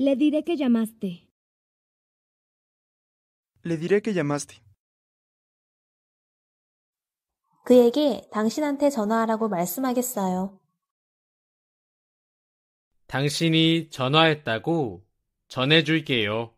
Le diré que llamaste. Le diré que llamaste. 그에게 당신한테 전화하라고 말씀하겠어요. 당신이 전화했다고 전해줄게요.